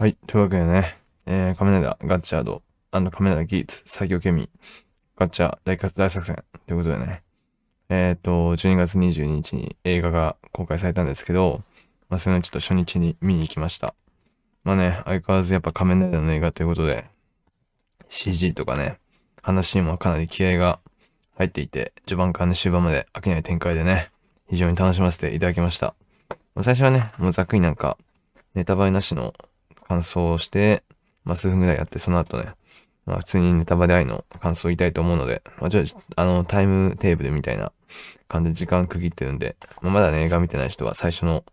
はい。というわけでね、えー、カメラダ、ガッチャード、ンドカメラダ、ギーツ、最強ケミ、ガッチャ大活大作戦ということでね、えっ、ー、と、12月22日に映画が公開されたんですけど、まあ、それのちょっと初日に見に行きました。まあね、相変わらずやっぱ仮面ライダーの映画ということで、CG とかね、話にもかなり気合が入っていて、序盤から終盤まで飽きない展開でね、非常に楽しませていただきました。まあ、最初はね、もうざっくりなんか、ネタバレなしの感想をして、まあ、数分ぐらいやって、その後ね、まあ、普通にネタバレ愛の感想を言いたいと思うので、まあ、ちょっと、あの、タイムテーブルみたいな感じで時間区切ってるんで、まあ、まだね、映画見てない人は最初の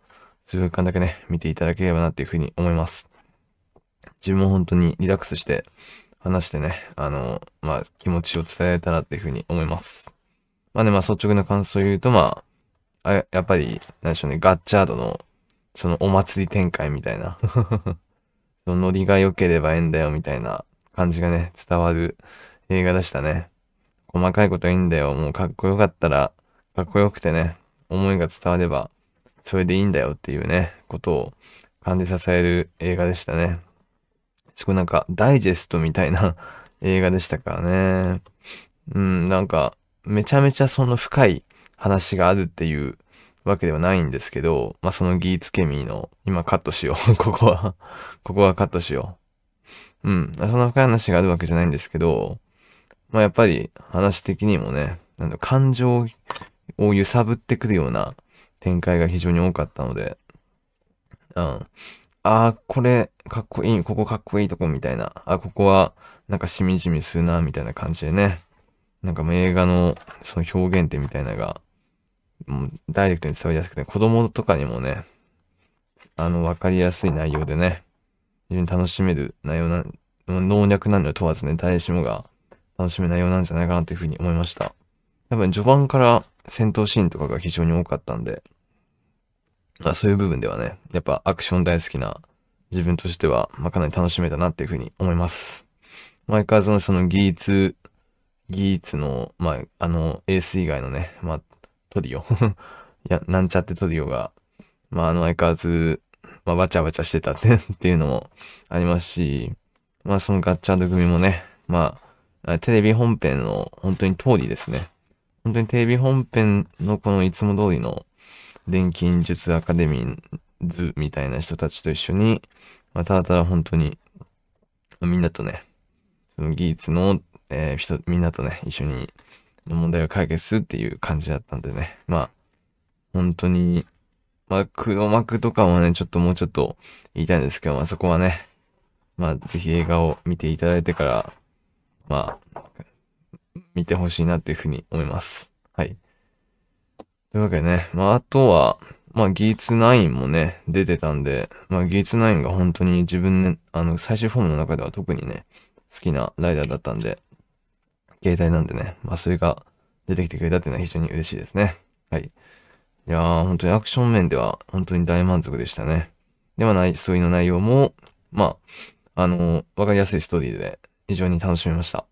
数分間だけね、見ていただければなっていうふうに思います。自分も本当にリラックスして話してね、あの、まあ、気持ちを伝えたらっていうふうに思います。まあね、まあ、率直な感想を言うと、まあ、あやっぱり、なんでしょうね、ガッチャードの、そのお祭り展開みたいなそのノリが良ければええんだよみたいな感じがね、伝わる映画でしたね。細かいこといいんだよ。もうかっこよかったら、かっこよくてね、思いが伝われば、それでいいんだよっていうね、ことを感じさせる映画でしたね。すごいなんか、ダイジェストみたいな 映画でしたからね。うん、なんか、めちゃめちゃその深い話があるっていうわけではないんですけど、まあ、そのギーツケミーの、今カットしよう。ここはここはカットしよう。うん。そんな深い話があるわけじゃないんですけど、まあ、やっぱり話的にもね、あの感情を揺さぶってくるような展開が非常に多かったので、うん。ああ、これ、かっこいい、ここかっこいいとこみたいな、あ、ここは、なんかしみじみするな、みたいな感じでね、なんか映画のその表現ってみたいなのが、もうダイレクトに伝わりやすくて、子供とかにもね、あの、わかりやすい内容でね、非常に楽しめる内容な、農な男女問わずね、誰しもが楽しめる内容なんじゃないかなっていうふうに思いました。やっぱり序盤から戦闘シーンとかが非常に多かったんで、まあ、そういう部分ではね、やっぱアクション大好きな自分としては、まあ、かなり楽しめたなっていうふうに思います。毎回そのその技術、技術の、まあ、あの、エース以外のね、まあ、トリオ いや、なんちゃってトリオが、まあ、あの相変わらず、まあ、わちゃわちしてたって っていうのもありますし、まあ、そのガッチャード組もね、まあ、テレビ本編の本当に通りですね。本当にテレビ本編のこのいつも通りの錬金術アカデミーズみたいな人たちと一緒に、まあ、ただただ本当に、みんなとね、その技術の、えー、人、みんなとね、一緒にの問題を解決するっていう感じだったんでね。まあ、本当に、まあ、黒幕とかもね、ちょっともうちょっと言いたいんですけど、まあそこはね、まあぜひ映画を見ていただいてから、まあ、見てほしいなっていうふうに思います。はい。というわけでね、まああとは、まあ技術9もね、出てたんで、まあ技術9が本当に自分ね、あの最終フォームの中では特にね、好きなライダーだったんで、携帯なんでね、まあ、それが出てきてくれたっていうのは非常に嬉しいですね。はい。いやー、本当にアクション面では本当に大満足でしたね。ではない、そういうの内容も、まあ、あのー、わかりやすいストーリーで非常に楽しめました。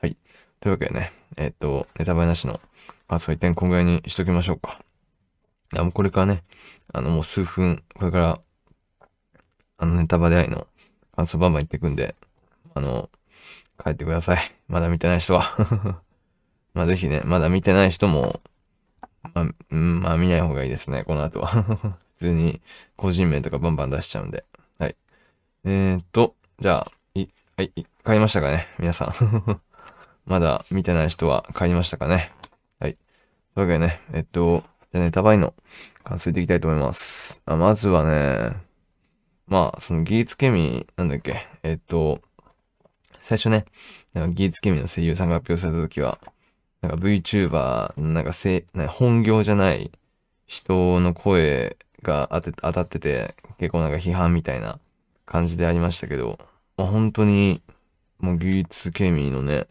はい。というわけでね、えー、っと、ネタバレなしの発想一点こんぐらいにしときましょうか。いや、もうこれからね、あの、もう数分、これから、あの、ネタバレ愛の感想バンバン行ってくんで、あの、帰ってください。まだ見てない人は まあぜひね、まだ見てない人も、まあ、まあ見ない方がいいですね、この後は 普通に個人名とかバンバン出しちゃうんで。はい。えー、っと、じゃあ、い、はい、買いましたかね皆さん まだ見てない人は買いましたかねはい。というわけでね、えっと、じゃあネタバイの完成でていきたいと思います。あまずはね、まあ、そのギーツケミ、なんだっけ、えっと、最初ね、なんか技術ケミの声優さんが発表された時は、なんか VTuber、なんかせなんか本業じゃない人の声が当て当たってて、結構なんか批判みたいな感じでありましたけど、まあ、本当に、もう技術ケミのね、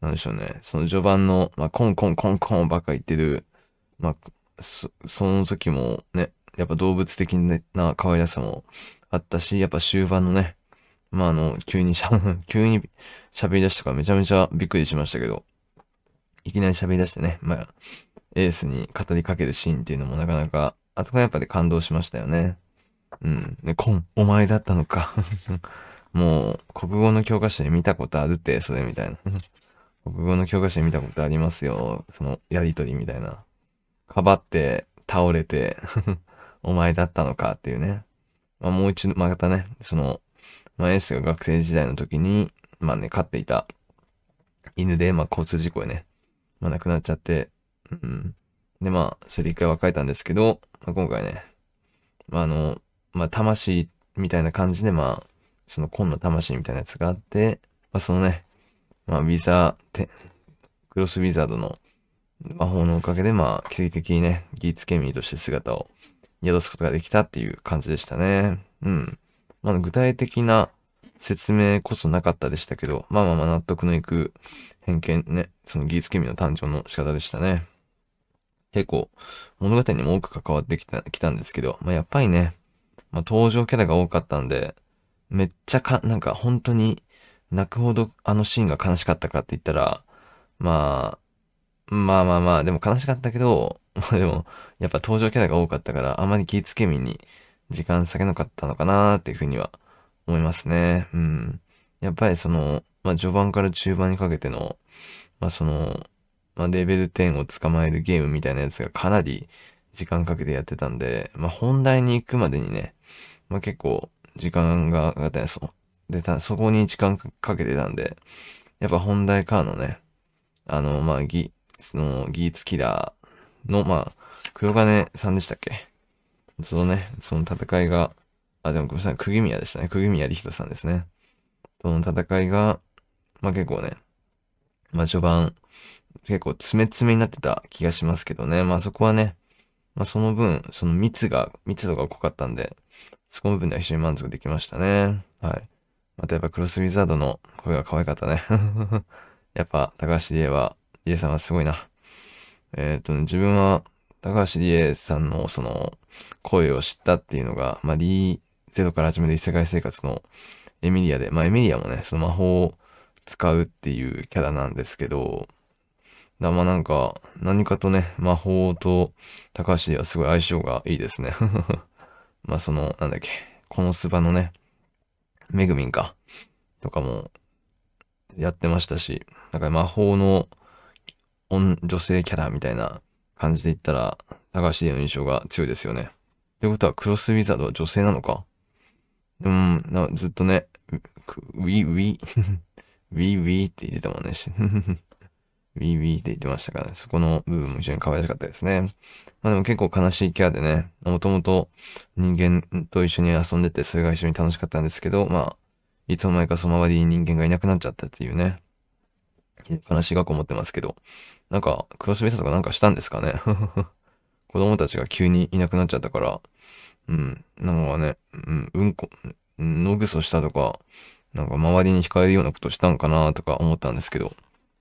なんでしょうね、その序盤の、まあ、コンコンコンコンばっか言ってる、まあ、その時もね、やっぱ動物的な可愛らしさもあったし、やっぱ終盤のね、まあ、あの、急にしゃ、急に喋り出したからめちゃめちゃびっくりしましたけど、いきなり喋り出してね、まあ、エースに語りかけるシーンっていうのもなかなか、あそこはやっぱで感動しましたよね。うん。で、コン、お前だったのか もう、国語の教科書で見たことあるって、それみたいな 国語の教科書で見たことありますよ。その、やりとりみたいな。かばって、倒れてお前だったのかっていうね。まあ、もう一度、またね、その、まあ、エースが学生時代の時に、まあね、飼っていた犬で、まあ、交通事故でね、まあ、亡くなっちゃって、うん。で、まあ、それで一回別れたんですけど、まあ、今回ね、まあ、あの、まあ、魂みたいな感じで、まあ、その紺の魂みたいなやつがあって、まあ、そのね、まあ、ウィザーて、クロスウィザードの魔法のおかげで、まあ、奇跡的にね、ギーツケミーとして姿を宿すことができたっていう感じでしたね。うん。まあ、具体的な説明こそなかったでしたけど、まあまあまあ納得のいく偏見ね、そのギーツケミの誕生の仕方でしたね。結構物語にも多く関わってきたきたんですけど、まあ、やっぱりね、まあ、登場キャラが多かったんで、めっちゃか、なんか本当に泣くほどあのシーンが悲しかったかって言ったら、まあ、まあまあまあ、でも悲しかったけど、ま あでも、やっぱ登場キャラが多かったから、あまり気ぃつけみに時間割けなかったのかなっていうふうには思いますね。うん。やっぱりその、まあ、序盤から中盤にかけての、まあ、その、まあ、レベル10を捕まえるゲームみたいなやつがかなり時間かけてやってたんで、まあ、本題に行くまでにね、まあ、結構時間がかかったんですよ。で、たそこに時間かけてたんで、やっぱ本題からのね、あの、まあ、ギ、その、ギーツキラーの、まあ、黒金さんでしたっけそのね、その戦いが、あ、でもごめんなさい、釘宮でしたね。釘宮理人さんですね。その戦いが、まあ結構ね、まあ序盤、結構詰め詰めになってた気がしますけどね。まあそこはね、まあその分、その密が、密度が濃かったんで、そこの部分では非常に満足できましたね。はい。またやっぱクロスウィザードの声が可愛かったね。やっぱ高橋理恵は、理恵さんはすごいな。えっ、ー、と、ね、自分は高橋理恵さんのその声を知ったっていうのが、まあ、D0 から始める異世界生活のエミリアで、まあ、エミリアもね、その魔法を使うっていうキャラなんですけど、だまあなんか、何かとね、魔法と高橋理恵はすごい相性がいいですね。まあその、なんだっけ、このスバのね、めぐみんか、とかもやってましたし、なんか魔法の女性キャラみたいな感じでいったら、高橋での印象が強いですよね。ってことは、クロスウィザードは女性なのかうん、ずっとね、ウィウィ、ウィウィって言ってたもんね。ウィウィって言ってましたから、ね、そこの部分も非常に可愛らしかったですね。まあでも結構悲しいキャラでね、もともと人間と一緒に遊んでて、それが一緒に楽しかったんですけど、まあ、いつの間にかその周りに人間がいなくなっちゃったっていうね、悲しい学校を持ってますけど、なんか、クロス閉鎖とかなんかしたんですかね。子供たちが急にいなくなっちゃったから、うん、なんかね、うん、うんこ、のぐそしたとか、なんか周りに惹かれるようなことしたんかなとか思ったんですけど、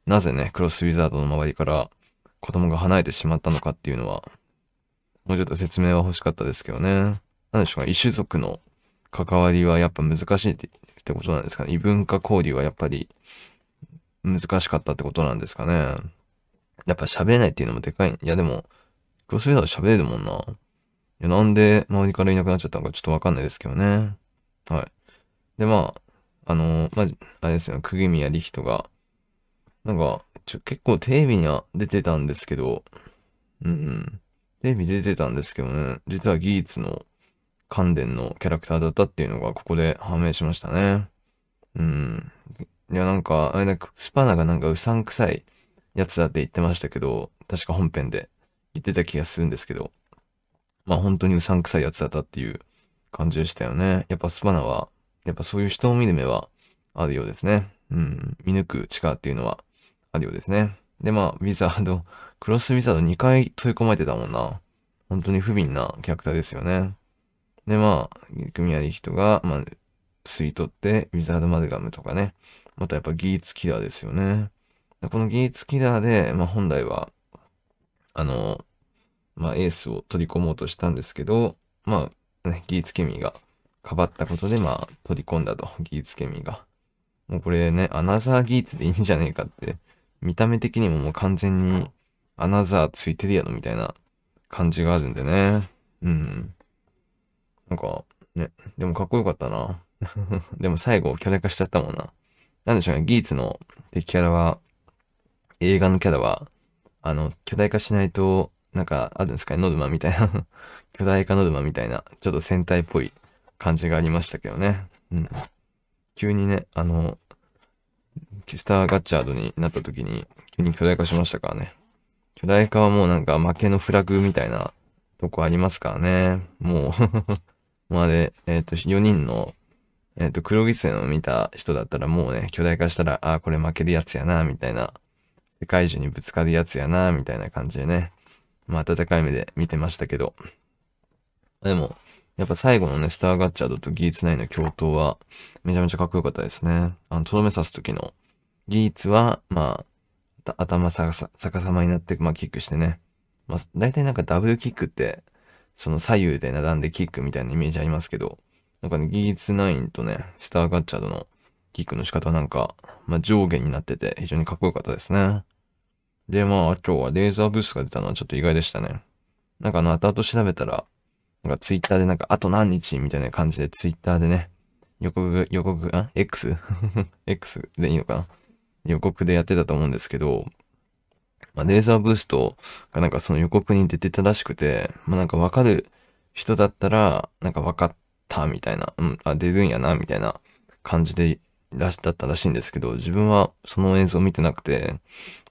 なぜね、クロスウィザードの周りから子供が離れてしまったのかっていうのは、もうちょっと説明は欲しかったですけどね。何でしょうか、異種族の関わりはやっぱ難しいってことなんですかね。異文化交流はやっぱり難しかったってことなんですかね。やっぱ喋れないっていうのもでかい。いや、でも、クロスフェーダー喋れるもんな。いや、なんで周りからいなくなっちゃったのかちょっとわかんないですけどね。はい。で、まあ、あのー、まあ、あれですよ、釘宮力人が、なんか、ちょ、結構テレビには出てたんですけど、うんうん。テレビ出てたんですけどね、実は技術の関連のキャラクターだったっていうのがここで判明しましたね。うん。いや、なんか、あれだ、スパナがなんかうさんくさいやつだって言ってましたけど、確か本編で言ってた気がするんですけど、まあ本当にうさんくさいやつだったっていう感じでしたよね。やっぱスパナは、やっぱそういう人を見る目はあるようですね。うん、見抜く力っていうのはあるようですね。で、まあ、ウィザード、クロスウィザード2回取り込まれてたもんな。本当に不憫なキャラクターですよね。で、まあ、組合人が、まあ、吸い取って、ウィザードマルガムとかね。またやっぱ技術キラーですよね。このギーツキラーで、まあ、本来は、あの、まあ、エースを取り込もうとしたんですけど、まあ、ね、ギーツケミーがかばったことで、まあ、取り込んだと、ギーツケミーが。もうこれね、アナザーギーツでいいんじゃねえかって、見た目的にももう完全にアナザーついてるやろみたいな感じがあるんでね。うん。なんか、ね、でもかっこよかったな。でも最後、巨大化しちゃったもんな。なんでしょうね、ギーツの敵キャラは、映画のキャラは、あの、巨大化しないと、なんかあるんですかね、ノルマみたいな 巨大化ノルマみたいな、ちょっと戦隊っぽい感じがありましたけどね。うん。急にね、あの、キスター・ガッチャードになった時に、急に巨大化しましたからね。巨大化はもうなんか負けのフラグみたいなとこありますからね。もうま あで、えっ、ー、と、4人の、えっ、ー、と、黒狐の見た人だったらもうね、巨大化したら、ああ、これ負けるやつやな、みたいな世界中にぶつかるやつやな、みたいな感じでね、まあ、温かい目で見てましたけど。でも、やっぱ最後のね、スターガッチャードとギーツ9の共闘は、めちゃめちゃかっこよかったですね。あの、とどめ刺す時の、ギーツは、まあ、頭逆さ逆さまになって、まあ、キックしてね。まあ、大体なんかダブルキックって、その左右で並んでキックみたいなイメージありますけど、なんかね、ギーツ9とね、スターガッチャードのキックの仕方なんか、まあ、上下になってて非常にかっこよかったですね。で、まあ、今日はレーザーブースが出たのはちょっと意外でしたね。なんかあの、後々調べたら、なんかツイッターでなんか、あと何日みたいな感じでツイッターでね、予告、予告、あ ?X? X でいいのかな予告でやってたと思うんですけど、まあ、レーザーブーストがなんかその予告に出てたらしくて、まあ、なんかわかる人だったら、なんか分かったみたいな、うん、あ、出るんやな、みたいな感じでだったらしいんですけど、自分はその映像を見てなくて、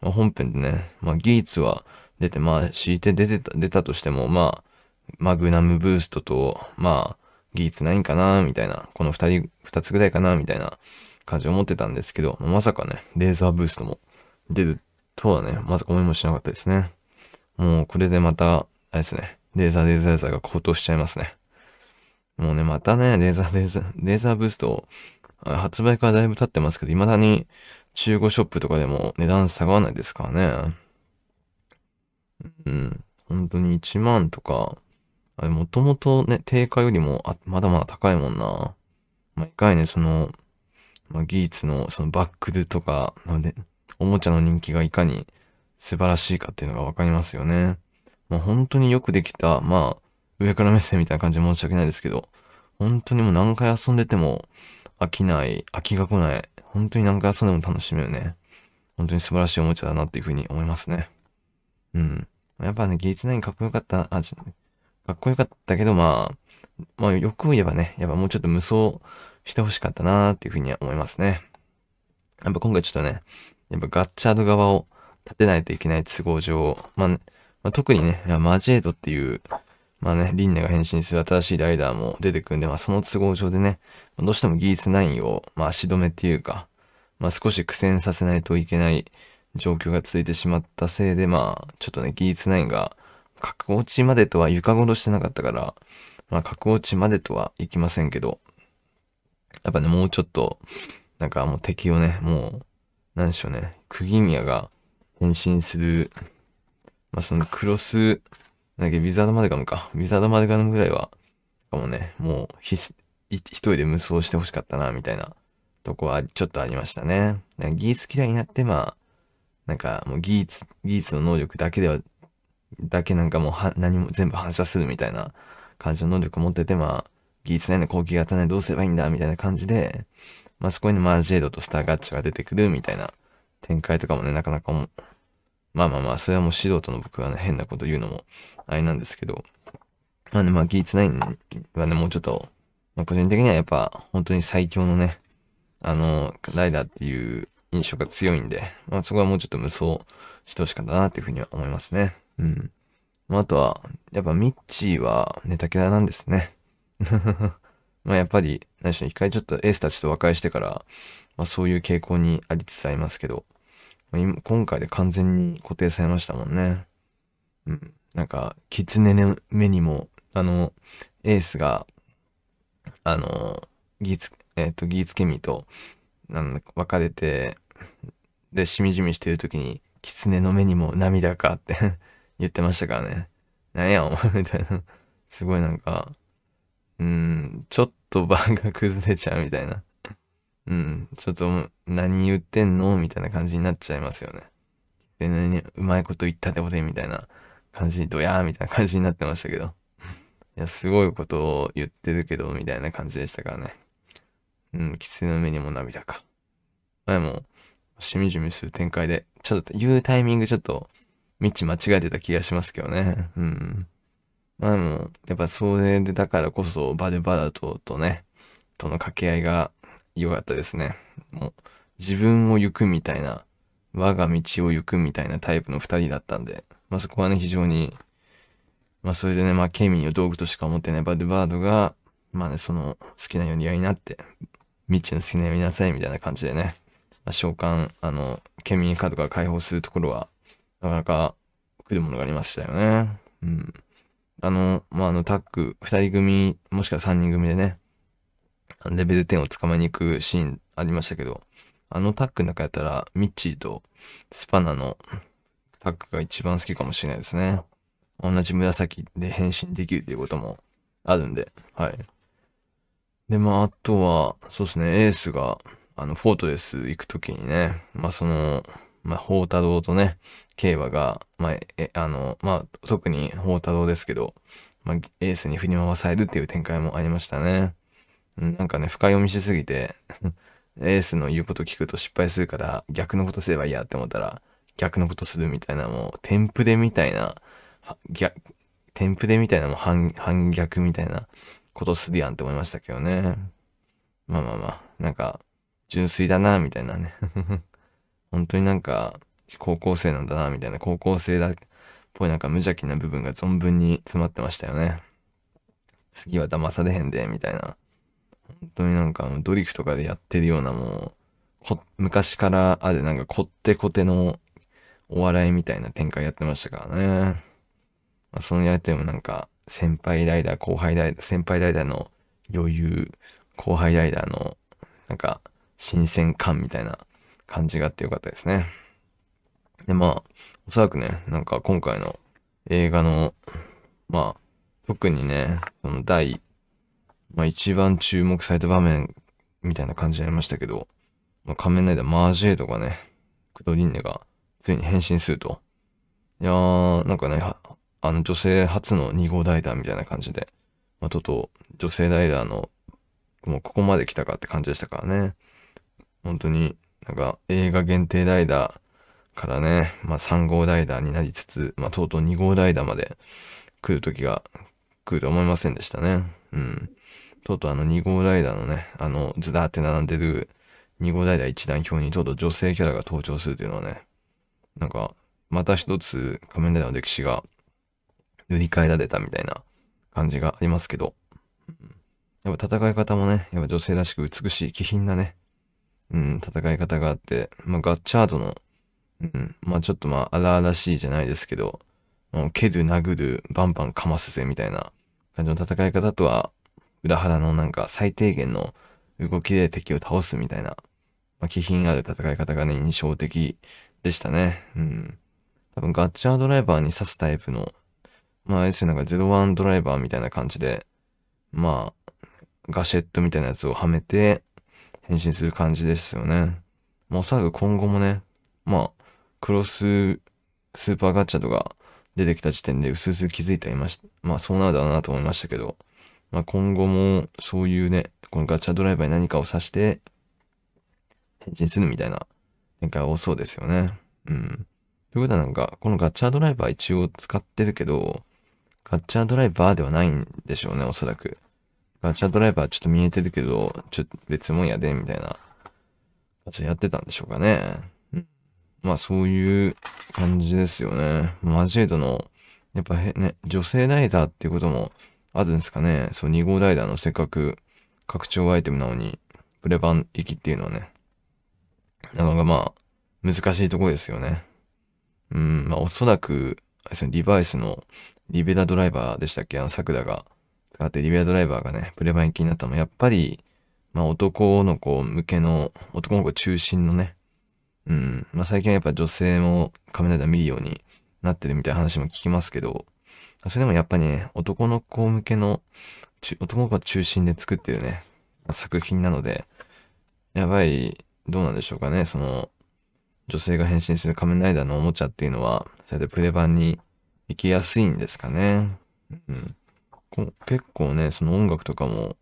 まあ、本編でね、まあ、技術は出て、まあ、敷いて出てた、出たとしても、まあ、マグナムブーストと、まあ、技術ないんかな、みたいな、この二人、二つぐらいかな、みたいな感じを思ってたんですけど、まさかね、レーザーブーストも出るとはね、まさか思いもしなかったですね。もう、これでまた、あれですね、レーザーレーザーレーザーが高騰しちゃいますね。もうね、またね、レーザーレーザー、レーザーブーストを発売からだいぶ経ってますけど、未だに中古ショップとかでも値段下がらないですからね。うん。本当に1万とか、あれ、もともとね、定価よりも、あ、まだまだ高いもんな。毎、まあ、回ね、その、まあ、技術の、そのバックルとか、なんで、おもちゃの人気がいかに素晴らしいかっていうのがわかりますよね。まあ、本当によくできた、まあ、上から目線みたいな感じで申し訳ないですけど、本当にもう何回遊んでても、飽きない、飽きが来ない。本当に何回遊んでも楽しめるね。本当に素晴らしいおもちゃだなっていうふうに思いますね。うん。やっぱね、技術9かっこよかった、あ、かっこよかったけど、まあ、まあ、よく言えばね、やっぱもうちょっと無双してほしかったなっていうふうには思いますね。やっぱ今回ちょっとね、やっぱガッチャード側を立てないといけない都合上、まあ、まあ、特にね、マジエイドっていう、まあね、リンネが変身する新しいライダーも出てくんで、まあその都合上でね、どうしてもギーツ9を、まあ足止めっていうか、まあ少し苦戦させないといけない状況が続いてしまったせいで、まあちょっとね、ギーツ9が格落ちまでとは床ごとしてなかったから、まあ格落ちまでとはいきませんけど、やっぱね、もうちょっと、なんかもう敵をね、もう、なんでしょうね、釘宮が変身する、まあそのクロス、なんかビザードマデガムか。ビザードマデガムぐらいは、かもね、もうひ、一人で無双してほしかったな、みたいなとこはちょっとありましたね。なんかギーツ嫌いになって、まあ、なんかもうギーツ、ギーツの能力だけでは、だけなんかもうは何も全部反射するみたいな感じの能力を持ってて、まあ、ギーツいの後期型ね、などうすればいいんだ、みたいな感じで、まあそこにマージェードとスターガッチが出てくるみたいな展開とかもね、なかなかまあまあまあ、それはもう素人の僕はね、変なこと言うのも、あれなんですけど、まあね、まあ、ギーツナインはね、もうちょっと、まあ、個人的にはやっぱ、本当に最強のね、あの、ライダーっていう印象が強いんで、まあ、そこはもうちょっと無双してほしかったなっていうふうには思いますね。うん。まあ、あとは、やっぱミッチーはネタキャラなんですね。まあやっぱり、何しろ一回ちょっとエースたちと和解してから、まあそういう傾向にありつつありますけど、今回で完全に固定されましたもんね。うん。なんか、狐の目にも、あの、エースが、あの、ギーツ、えっ、ー、と、ギーツケミと、なん別れて、で、しみじみしてる時に、狐の目にも涙かって 言ってましたからね。なんやお前みたいな。すごいなんか、うん、ちょっと場が崩れちゃうみたいな。うん、ちょっと何言ってんのみたいな感じになっちゃいますよね。でね、うまいこと言ったで俺みたいな感じ、ドヤーみたいな感じになってましたけど。いや、すごいことを言ってるけど、みたいな感じでしたからね。うん、キの目にも涙か。前も、しみじみする展開で、ちょっと言うタイミングちょっと、道間違えてた気がしますけどね。うん。まあでも、やっぱそれでだからこそ、バルバラととね、との掛け合いが良かったですね。もう自分を行くみたいな、我が道を行くみたいなタイプの二人だったんで、まあそこはね、非常に、まあそれでね、まあケミーを道具としか思ってないバッドバードが、まあね、その好きなようにやりなって、ミッチの好きなようになさいみたいな感じでね、まあ、召喚、あの、ケミーカードか解放するところは、なかなか来るものがありましたよね。うん。あの、まあ、あのタッグ、二人組、もしくは三人組でね、レベル10を捕まえに行くシーンありましたけど、あのタッグの中やったら、ミッチーとスパナのタッグが一番好きかもしれないですね。同じ紫で変身できるっていうこともあるんで、はい。で、まあ、あとは、そうですね、エースが、あの、フォートレス行くときにね、まあ、その、まあ、宝太郎とね、競馬が、まあ、え、あの、まあ、特に宝太郎ですけど、まあ、エースに振り回されるっていう展開もありましたね。なんかね、深読みしすぎて エースの言うこと聞くと失敗するから、逆のことすればいいやって思ったら、逆のことするみたいな、もう、テンプレみたいな、逆、テンプレみたいな、もう反、反逆みたいなことするやんって思いましたけどね。まあまあまあ、なんか、純粋だな、みたいなね 本当になんか、高校生なんだな、みたいな、高校生だっぽいなんか無邪気な部分が存分に詰まってましたよね。次は騙されへんで、みたいな。本当になんかドリフとかでやってるようなもう、昔からあるなんかこってこてのお笑いみたいな展開やってましたからね。まあ、そのやりとりもなんか、先輩ライダー、後輩ライダー、先輩ライダーの余裕、後輩ライダーのなんか新鮮感みたいな感じがあってよかったですね。で、まあ、おそらくね、なんか今回の映画の、まあ、特にね、その第まあ、一番注目された場面みたいな感じになりましたけど、まあ、仮面ライダーマージェイとかね、クドリンネがついに変身すると。いやー、なんかね、あの女性初の2号ライダーみたいな感じで、まあ、ちょっと女性ライダーのもうここまで来たかって感じでしたからね。本当になんか映画限定ライダーからね、まあ、3号ライダーになりつつ、まあ、とうとう2号ライダーまで来る時が来ると思いませんでしたね。うん。とうとうあの2号ライダーのね、あの、ずらーって並んでる2号ライダー一段表にとうとう女性キャラが登場するというのはね、なんか、また一つ仮面ライダーの歴史が塗り替えられたみたいな感じがありますけど、やっぱ戦い方もね、やっぱ女性らしく美しい、気品なね、うん、戦い方があって、まあ、ガッチャードの、うん、まあちょっとまあ荒々しいじゃないですけど、蹴る、殴る、バンバンかますぜみたいな感じの戦い方とは、裏腹のなんか最低限の動きで敵を倒すみたいな、まあ、気品ある戦い方がね、印象的でしたね。うん。多分ガッチャードライバーに刺すタイプの、まあ、あれですよ、なんか01ドライバーみたいな感じで、まあ、ガシェットみたいなやつをはめて変身する感じですよね。まあ、おそらく今後もね、まあ、クロススーパーガッチャとか出てきた時点で薄々気づいていました。まあ、そうなるだろうなと思いましたけど、まあ、今後もそういうね、このガチャドライバーに何かを指して、変身するみたいな展開多そうですよね。うん。ということはなんか、このガチャドライバー一応使ってるけど、ガチャドライバーではないんでしょうね、おそらく。ガチャドライバーちょっと見えてるけど、ちょっと別もんやで、みたいな。ガチャやってたんでしょうかね。うん、まあそういう感じですよね。マジェイドの、やっぱね、女性ライダーっていうことも、あるんですかね。そう、2号ライダーのせっかく拡張アイテムなのに、プレ版行きっていうのはね、なかなかまあ、難しいとこですよね。うん、まあおそらく、そのデバイスのリベラドライバーでしたっけあの、桜が使ってリベラドライバーがね、プレ版行きになったのも、やっぱり、まあ男の子向けの、男の子中心のね、うん、まあ最近はやっぱ女性も仮面ライダー見るようになってるみたいな話も聞きますけど、それでもやっぱりね、男の子向けの、男の子中心で作ってるね、作品なので、やばい、どうなんでしょうかね、その、女性が変身する仮面ライダーのおもちゃっていうのは、それでプレ版に行きやすいんですかね。うん。結構ね、その音楽とかも、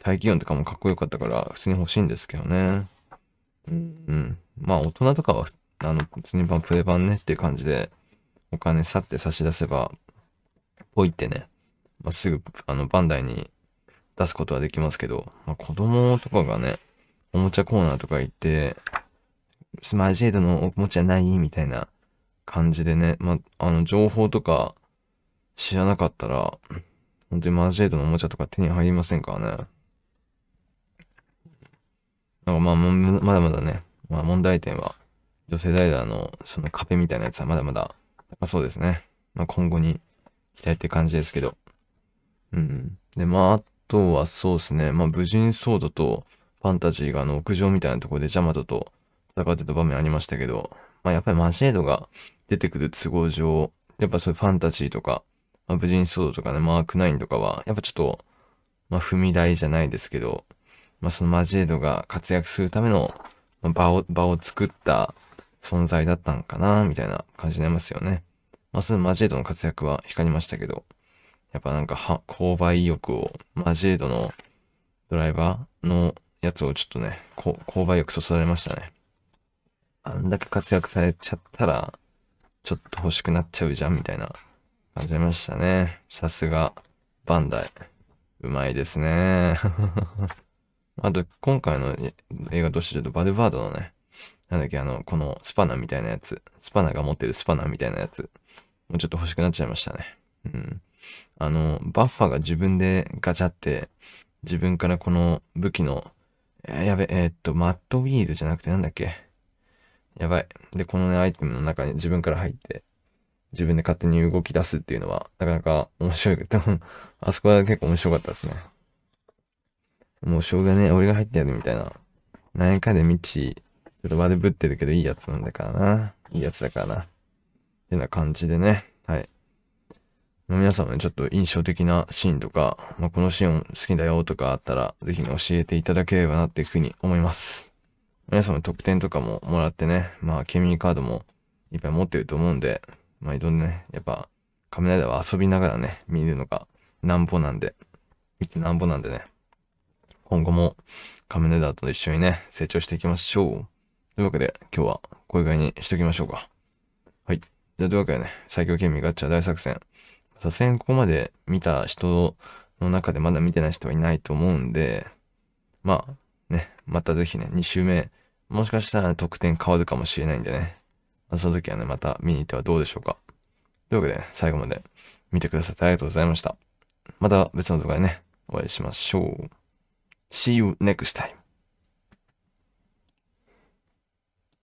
大気音とかもかっこよかったから、普通に欲しいんですけどね。うん。まあ、大人とかは、あの、普通にプレ版ねっていう感じで、お金さって差し出せば置いてね、まあ、すぐ、あの、バンダイに出すことはできますけど、まあ、子供とかがね、おもちゃコーナーとか行って、スマージェードのおもちゃないみたいな感じでね、まあ、あの、情報とか知らなかったら、本当にマージェードのおもちゃとか手に入りませんからね。なんかまあ、まだまだね、まあ問題点は、女性代打のその壁みたいなやつはまだまだそうですね。まあ今後にきたいって感じですけど。うん。で、まあ、あとはそうですね。まあ、無人ソードとファンタジーがあの、屋上みたいなところでジャマトと戦ってた場面ありましたけど、まあ、やっぱりマシエドが出てくる都合上、やっぱそういうファンタジーとか、まあ、無人ソードとかね、マークナインとかは、やっぱちょっと、まあ、踏み台じゃないですけど、まあ、そのマジエドが活躍するための場を、場を作った存在だったんかな、みたいな感じになりますよね。まあ、そのマジエイドの活躍は光りましたけど、やっぱなんかは、購買意欲を、マジエドのドライバーのやつをちょっとね、購買意欲そそられましたね。あんだけ活躍されちゃったら、ちょっと欲しくなっちゃうじゃんみたいな感じましたね。さすが、バンダイ。うまいですね。あと、今回の映画としてると、バルバードのね、なんだっけ、あの、このスパナみたいなやつ。スパナが持ってるスパナみたいなやつ。もうちょっと欲しくなっちゃいましたね。うん。あの、バッファが自分でガチャって、自分からこの武器の、えー、やべ、えー、っと、マットウィールじゃなくてなんだっけ。やばい。で、このね、アイテムの中に自分から入って、自分で勝手に動き出すっていうのは、なかなか面白い。けど、あそこは結構面白かったですね。もうしょうがねえ、俺が入ってやるみたいな。何回かで未知、ちょっとでぶってるけどいいやつなんだからな。いいやつだからな。てな感じでね。はい。皆さんもね、ちょっと印象的なシーンとか、まあ、このシーン好きだよとかあったら、ぜひ教えていただければなっていうふうに思います。皆さんも特典とかももらってね、まあ、ケミーカードもいっぱい持ってると思うんで、まあ、いろんなね、やっぱ、仮面ライダーは遊びながらね、見るのがなんぼなんで、見てなんぼなんでね、今後も仮面ライダーと一緒にね、成長していきましょう。というわけで、今日はこういう具合にしときましょうか。じゃあ、というわけでね、最強県民ガッチャ大作戦。さすがにここまで見た人の中でまだ見てない人はいないと思うんで、まあ、ね、またぜひね、2週目、もしかしたら得点変わるかもしれないんでね、まその時はね、また見に行ってはどうでしょうか。というわけで、ね、最後まで見てくださってありがとうございました。また別の動画でね、お会いしましょう。See you next time.